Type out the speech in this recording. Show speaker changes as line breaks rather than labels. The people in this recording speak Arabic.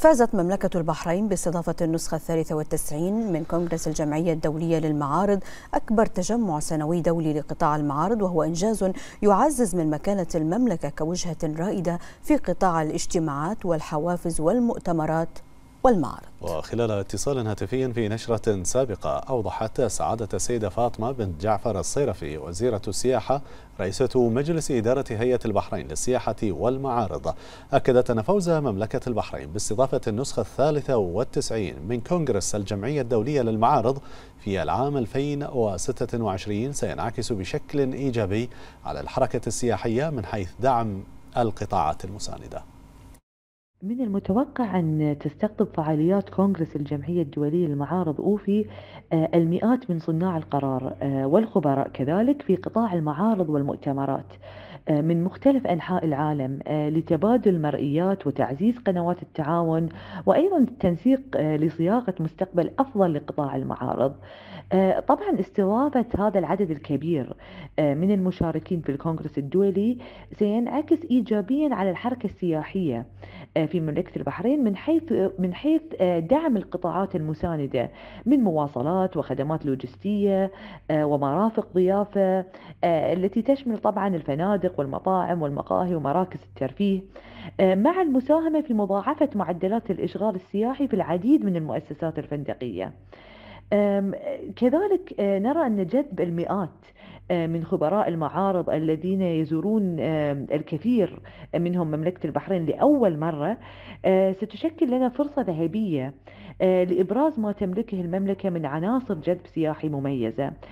فازت مملكة البحرين باستضافة النسخة الثالثة والتسعين من كونغرس الجمعية الدولية للمعارض أكبر تجمع سنوي دولي لقطاع المعارض وهو إنجاز يعزز من مكانة المملكة كوجهة رائدة في قطاع الاجتماعات والحوافز والمؤتمرات والمعرض
وخلال اتصال هاتفي في نشرة سابقة أوضحت سعادة السيدة فاطمة بنت جعفر الصيرفي وزيرة السياحة رئيسة مجلس إدارة هيئة البحرين للسياحة والمعارض أكدت أن فوز مملكة البحرين باستضافة النسخة الثالثة والتسعين من كونغرس الجمعية الدولية للمعارض في العام 2026 سينعكس بشكل إيجابي على الحركة السياحية من حيث دعم القطاعات المساندة
من المتوقع أن تستقطب فعاليات كونغرس الجمعية الدولية للمعارض أوفي آه، المئات من صناع القرار آه، والخبراء كذلك في قطاع المعارض والمؤتمرات آه، من مختلف أنحاء العالم آه، لتبادل مرئيات وتعزيز قنوات التعاون وأيضا التنسيق آه، لصياغة مستقبل أفضل لقطاع المعارض طبعا استضافة هذا العدد الكبير من المشاركين في الكونغرس الدولي سينعكس إيجابيا على الحركة السياحية في مملكة البحرين من حيث من حيث دعم القطاعات المساندة من مواصلات وخدمات لوجستية ومرافق ضيافة التي تشمل طبعا الفنادق الفنادق والمطاعم والمقاهي ومراكز الترفيه آه، مع المساهمة في مضاعفة معدلات الإشغال السياحي في العديد من المؤسسات الفندقية كذلك آه، نرى أن جذب المئات آه، من خبراء المعارض الذين يزورون الكثير منهم مملكة البحرين لأول مرة ستشكل لنا فرصة ذهبية لإبراز ما تملكه المملكة من عناصر جذب سياحي مميزة